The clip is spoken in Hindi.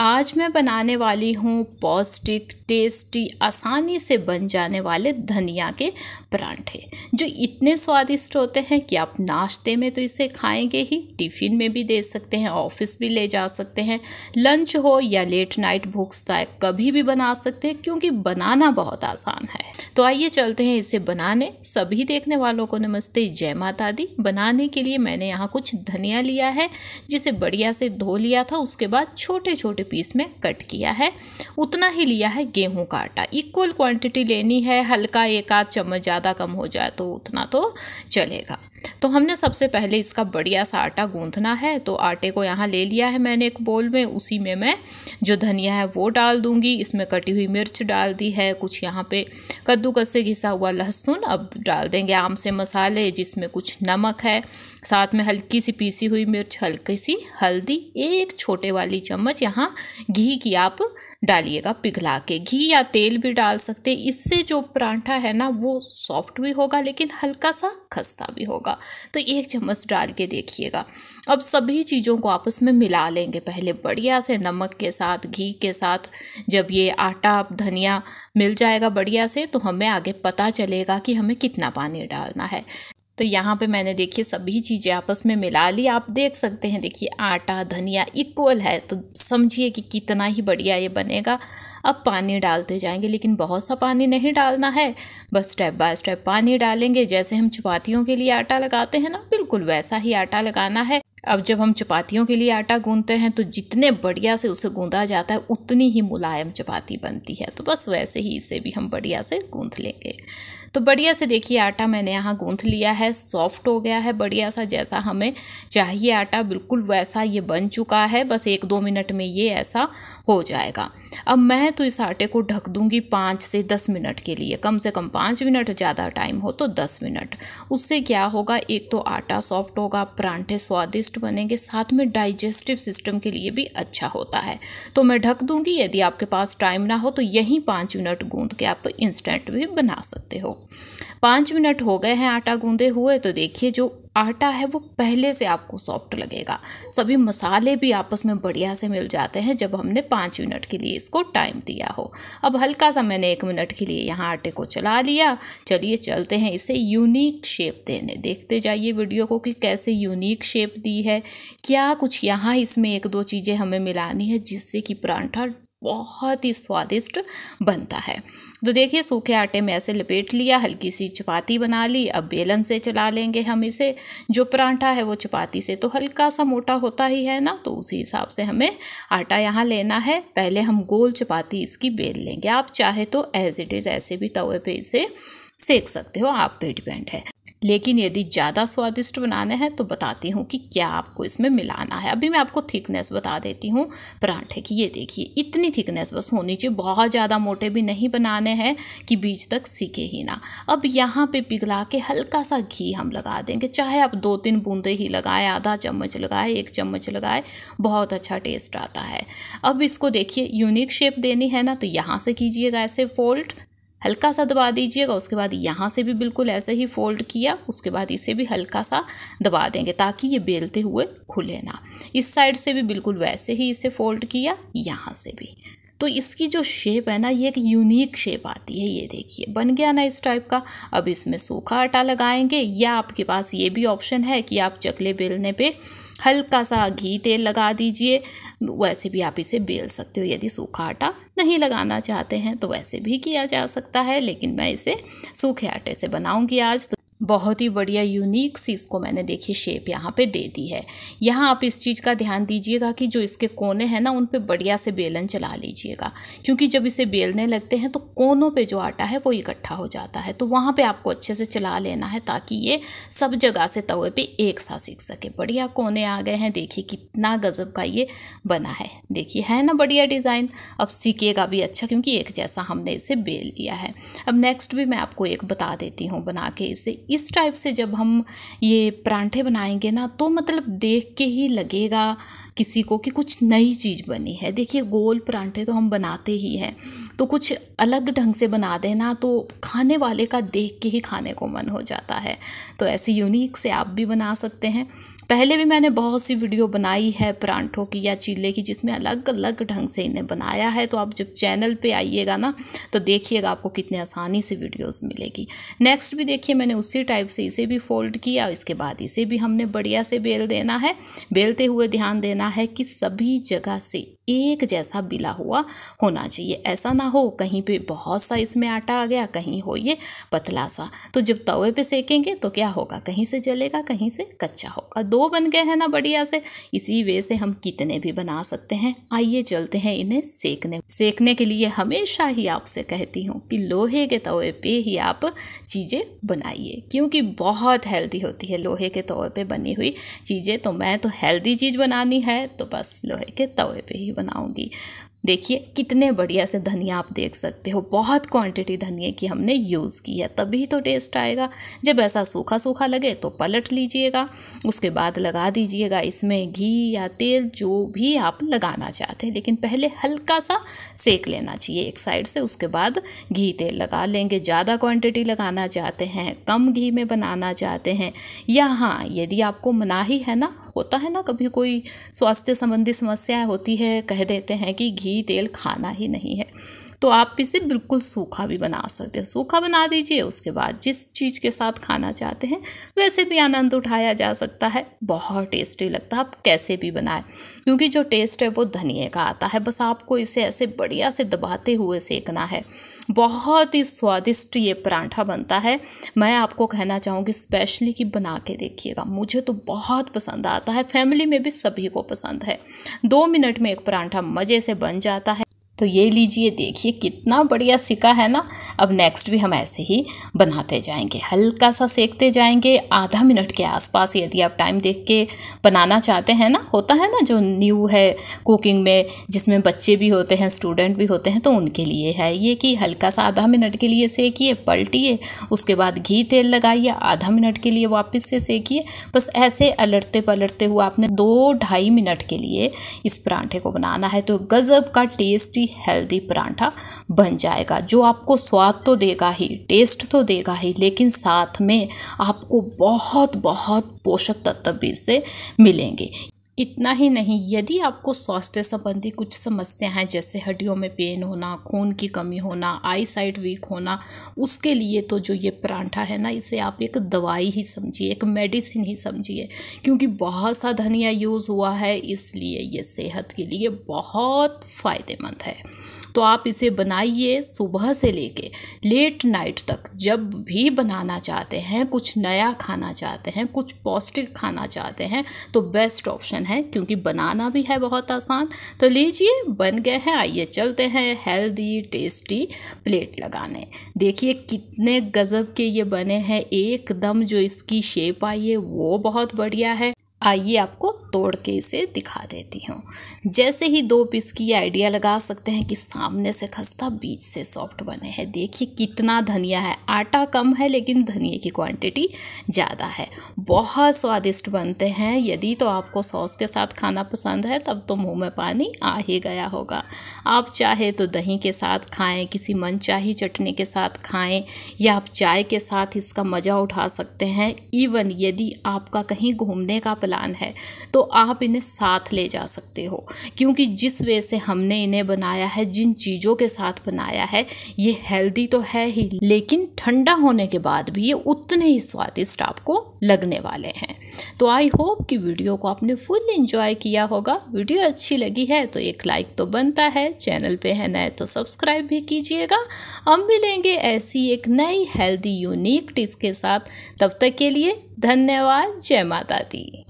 आज मैं बनाने वाली हूँ पौष्टिक टेस्टी आसानी से बन जाने वाले धनिया के परांठे जो इतने स्वादिष्ट होते हैं कि आप नाश्ते में तो इसे खाएंगे ही टिफ़िन में भी दे सकते हैं ऑफिस भी ले जा सकते हैं लंच हो या लेट नाइट भूख कभी भी बना सकते हैं क्योंकि बनाना बहुत आसान है तो आइए चलते हैं इसे बनाने सभी देखने वालों को नमस्ते जय माता दी बनाने के लिए मैंने यहाँ कुछ धनिया लिया है जिसे बढ़िया से धो लिया था उसके बाद छोटे छोटे पीस में कट किया है उतना ही लिया है गेहूँ का आटा इक्वल क्वांटिटी लेनी है हल्का एक आध चम्मच ज़्यादा कम हो जाए तो उतना तो चलेगा तो हमने सबसे पहले इसका बढ़िया सा आटा गूंथना है तो आटे को यहाँ ले लिया है मैंने एक बोल में उसी में मैं जो धनिया है वो डाल दूँगी इसमें कटी हुई मिर्च डाल दी है कुछ यहाँ पे कद्दूकस से घिसा हुआ लहसुन अब डाल देंगे आम से मसाले जिसमें कुछ नमक है साथ में हल्की सी पीसी हुई मिर्च हल्की सी हल्दी एक छोटे वाली चम्मच यहाँ घी की आप डालिएगा पिघला के घी या तेल भी डाल सकते इससे जो परांठा है ना वो सॉफ्ट भी होगा लेकिन हल्का सा खस्ता भी होगा होगा तो एक चम्मच डाल के देखिएगा अब सभी चीज़ों को आपस में मिला लेंगे पहले बढ़िया से नमक के साथ घी के साथ जब ये आटा धनिया मिल जाएगा बढ़िया से तो हमें आगे पता चलेगा कि हमें कितना पानी डालना है तो यहाँ पे मैंने देखिए सभी चीज़ें आपस में मिला ली आप देख सकते हैं देखिए आटा धनिया इक्वल है तो समझिए कि कितना ही बढ़िया ये बनेगा अब पानी डालते जाएंगे लेकिन बहुत सा पानी नहीं डालना है बस स्टेप बाय स्टेप पानी डालेंगे जैसे हम चपातियों के लिए आटा लगाते हैं ना बिल्कुल वैसा ही आटा लगाना है अब जब हम चपातियों के लिए आटा गूंदते हैं तो जितने बढ़िया से उसे गूंदा जाता है उतनी ही मुलायम चपाती बनती है तो बस वैसे ही इसे भी हम बढ़िया से गूंद लेंगे तो बढ़िया से देखिए आटा मैंने यहाँ गूंथ लिया है सॉफ्ट हो गया है बढ़िया सा जैसा हमें चाहिए आटा बिल्कुल वैसा ये बन चुका है बस एक दो मिनट में ये ऐसा हो जाएगा अब मैं तो इस आटे को ढक दूँगी पाँच से दस मिनट के लिए कम से कम पाँच मिनट ज़्यादा टाइम हो तो दस मिनट उससे क्या होगा एक तो आटा सॉफ्ट होगा परांठे स्वादिष्ट टेस्ट बनेंगे साथ में डाइजेस्टिव सिस्टम के लिए भी अच्छा होता है तो मैं ढक दूंगी यदि आपके पास टाइम ना हो तो यही पाँच मिनट गूंद के आप इंस्टेंट भी बना सकते हो पाँच मिनट हो गए हैं आटा गूंदे हुए तो देखिए जो आटा है वो पहले से आपको सॉफ्ट लगेगा सभी मसाले भी आपस में बढ़िया से मिल जाते हैं जब हमने पाँच मिनट के लिए इसको टाइम दिया हो अब हल्का सा मैंने एक मिनट के लिए यहाँ आटे को चला लिया चलिए चलते हैं इसे यूनिक शेप देने देखते जाइए वीडियो को कि कैसे यूनिक शेप दी है क्या कुछ यहाँ इसमें एक दो चीज़ें हमें मिलानी है जिससे कि परांठा बहुत ही स्वादिष्ट बनता है तो देखिए सूखे आटे में ऐसे लपेट लिया हल्की सी चपाती बना ली अब बेलन से चला लेंगे हम इसे जो परांठा है वो चपाती से तो हल्का सा मोटा होता ही है ना तो उसी हिसाब से हमें आटा यहाँ लेना है पहले हम गोल चपाती इसकी बेल लेंगे आप चाहे तो एज इट इज़ ऐसे भी तवे पे इसे सेक सकते हो आप पे डिपेंड है लेकिन यदि ज़्यादा स्वादिष्ट बनाना है तो बताती हूँ कि क्या आपको इसमें मिलाना है अभी मैं आपको थिकनेस बता देती हूँ परांठे की ये देखिए इतनी थिकनेस बस होनी चाहिए बहुत ज़्यादा मोटे भी नहीं बनाने हैं कि बीच तक सीखे ही ना अब यहाँ पे पिघला के हल्का सा घी हम लगा देंगे चाहे आप दो तीन बूंदे ही लगाएं आधा चम्मच लगाए एक चम्मच लगाए बहुत अच्छा टेस्ट आता है अब इसको देखिए यूनिक शेप देनी है ना तो यहाँ से कीजिएगा ऐसे फोल्ड हल्का सा दबा दीजिएगा उसके बाद यहाँ से भी बिल्कुल ऐसे ही फोल्ड किया उसके बाद इसे भी हल्का सा दबा देंगे ताकि ये बेलते हुए खुले ना इस साइड से भी बिल्कुल वैसे ही इसे फोल्ड किया यहाँ से भी तो इसकी जो शेप है ना ये एक यूनिक शेप आती है ये देखिए बन गया ना इस टाइप का अब इसमें सूखा आटा लगाएंगे या आपके पास ये भी ऑप्शन है कि आप चकले बेलने पर हल्का सा घी तेल लगा दीजिए वैसे भी आप इसे बेल सकते हो यदि सूखा आटा नहीं लगाना चाहते हैं तो वैसे भी किया जा सकता है लेकिन मैं इसे सूखे आटे से बनाऊंगी आज तो बहुत ही बढ़िया यूनिक सी इसको मैंने देखिए शेप यहाँ पे दे दी है यहाँ आप इस चीज़ का ध्यान दीजिएगा कि जो इसके कोने हैं ना उन पे बढ़िया से बेलन चला लीजिएगा क्योंकि जब इसे बेलने लगते हैं तो कोनों पे जो आटा है वो इकट्ठा हो जाता है तो वहाँ पे आपको अच्छे से चला लेना है ताकि ये सब जगह से तवे पर एक साथ सीख सके बढ़िया कोने आ गए हैं देखिए कितना गज़ब का ये बना है देखिए है ना बढ़िया डिज़ाइन अब सीखेगा भी अच्छा क्योंकि एक जैसा हमने इसे बेल लिया है अब नेक्स्ट भी मैं आपको एक बता देती हूँ बना के इसे इस टाइप से जब हम ये परांठे बनाएंगे ना तो मतलब देख के ही लगेगा किसी को कि कुछ नई चीज़ बनी है देखिए गोल परांठे तो हम बनाते ही हैं तो कुछ अलग ढंग से बना देना तो खाने वाले का देख के ही खाने को मन हो जाता है तो ऐसे यूनिक से आप भी बना सकते हैं पहले भी मैंने बहुत सी वीडियो बनाई है परांठों की या चीले की जिसमें अलग अलग ढंग से इन्हें बनाया है तो आप जब चैनल पे आइएगा ना तो देखिएगा आपको कितने आसानी से वीडियोस मिलेगी नेक्स्ट भी देखिए मैंने उसी टाइप से इसे भी फोल्ड किया और इसके बाद इसे भी हमने बढ़िया से बेल देना है बेलते हुए ध्यान देना है कि सभी जगह से एक जैसा बिला हुआ होना चाहिए ऐसा ना हो कहीं पे बहुत सा इसमें आटा आ गया कहीं हो ये पतला सा तो जब तवे पे सेकेंगे तो क्या होगा कहीं से जलेगा कहीं से कच्चा होगा दो दो बन गए हैं ना बढ़िया से इसी वे से हम कितने भी बना सकते हैं आइए चलते हैं इन्हें सेकने सेकने के लिए हमेशा ही आपसे कहती हूँ कि लोहे के तवे पे ही आप चीज़ें बनाइए क्योंकि बहुत हेल्दी होती है लोहे के तवे पे बनी हुई चीज़ें तो मैं तो हेल्दी चीज़ बनानी है तो बस लोहे के तवे पे ही बनाऊँगी देखिए कितने बढ़िया से धनिया आप देख सकते हो बहुत क्वांटिटी धनिया की हमने यूज़ की है तभी तो टेस्ट आएगा जब ऐसा सूखा सूखा लगे तो पलट लीजिएगा उसके बाद लगा दीजिएगा इसमें घी या तेल जो भी आप लगाना चाहते हैं लेकिन पहले हल्का सा सेक लेना चाहिए एक साइड से उसके बाद घी तेल लगा लेंगे ज़्यादा क्वान्टिटी लगाना चाहते हैं कम घी में बनाना चाहते हैं या हाँ यदि आपको मनाही है ना होता है ना कभी कोई स्वास्थ्य संबंधी समस्या होती है कह देते हैं कि घी तेल खाना ही नहीं है तो आप इसे बिल्कुल सूखा भी बना सकते हैं सूखा बना दीजिए उसके बाद जिस चीज़ के साथ खाना चाहते हैं वैसे भी आनंद उठाया जा सकता है बहुत टेस्टी लगता है आप कैसे भी बनाएं क्योंकि जो टेस्ट है वो धनिए का आता है बस आपको इसे ऐसे बढ़िया से दबाते हुए सेकना है बहुत ही स्वादिष्ट ये परांठा बनता है मैं आपको कहना चाहूँगी स्पेशली कि बना के देखिएगा मुझे तो बहुत पसंद आता है फैमिली में भी सभी को पसंद है दो मिनट में एक परांठा मज़े से बन जाता है तो ये लीजिए देखिए कितना बढ़िया सिका है ना अब नेक्स्ट भी हम ऐसे ही बनाते जाएंगे हल्का सा सेकते जाएंगे आधा मिनट के आसपास यदि आप टाइम देख के बनाना चाहते हैं ना होता है ना जो न्यू है कुकिंग में जिसमें बच्चे भी होते हैं स्टूडेंट भी होते हैं तो उनके लिए है ये कि हल्का सा आधा मिनट के लिए सेकिए पलटिए उसके बाद घी तेल लगाइए आधा मिनट के लिए वापस से सेकिए बस ऐसे अलटते पलटते हुए आपने दो ढाई मिनट के लिए इस परांठे को बनाना है तो गज़ब का टेस्टी हेल्दी परांठा बन जाएगा जो आपको स्वाद तो देगा ही टेस्ट तो देगा ही लेकिन साथ में आपको बहुत बहुत पोषक तत्व भी इससे मिलेंगे इतना ही नहीं यदि आपको स्वास्थ्य संबंधी कुछ समस्या हैं जैसे हड्डियों में पेन होना खून की कमी होना आई साइड वीक होना उसके लिए तो जो ये परांठा है ना इसे आप एक दवाई ही समझिए एक मेडिसिन ही समझिए क्योंकि बहुत सा धनिया यूज़ हुआ है इसलिए ये सेहत के लिए बहुत फ़ायदेमंद है तो आप इसे बनाइए सुबह से लेके लेट नाइट तक जब भी बनाना चाहते हैं कुछ नया खाना चाहते हैं कुछ पौष्टिक खाना चाहते हैं तो बेस्ट ऑप्शन है क्योंकि बनाना भी है बहुत आसान तो लीजिए बन गए हैं आइए चलते हैं हेल्दी टेस्टी प्लेट लगाने देखिए कितने गज़ब के ये बने हैं एकदम जो इसकी शेप आई है वो बहुत बढ़िया है आइए आपको तोड़ के इसे दिखा देती हूँ जैसे ही दो पीस की आइडिया लगा सकते हैं कि सामने से खस्ता बीच से सॉफ्ट बने हैं देखिए कितना धनिया है आटा कम है लेकिन धनिया की क्वांटिटी ज़्यादा है बहुत स्वादिष्ट बनते हैं यदि तो आपको सॉस के साथ खाना पसंद है तब तो मुंह में पानी आ ही गया होगा आप चाहे तो दही के साथ खाएँ किसी मन चटनी के साथ खाएँ या आप चाय के साथ इसका मज़ा उठा सकते हैं इवन यदि आपका कहीं घूमने का प्लान है तो आप इन्हें साथ ले जा सकते हो क्योंकि जिस वे से हमने इन्हें बनाया है जिन चीज़ों के साथ बनाया है ये हेल्दी तो है ही लेकिन ठंडा होने के बाद भी ये उतने ही स्वादिष्ट आपको लगने वाले हैं तो आई होप कि वीडियो को आपने फुल इंजॉय किया होगा वीडियो अच्छी लगी है तो एक लाइक तो बनता है चैनल पे है नए तो सब्सक्राइब भी कीजिएगा हम मिलेंगे ऐसी एक नई हेल्दी यूनिक डिश के साथ तब तक के लिए धन्यवाद जय माता दी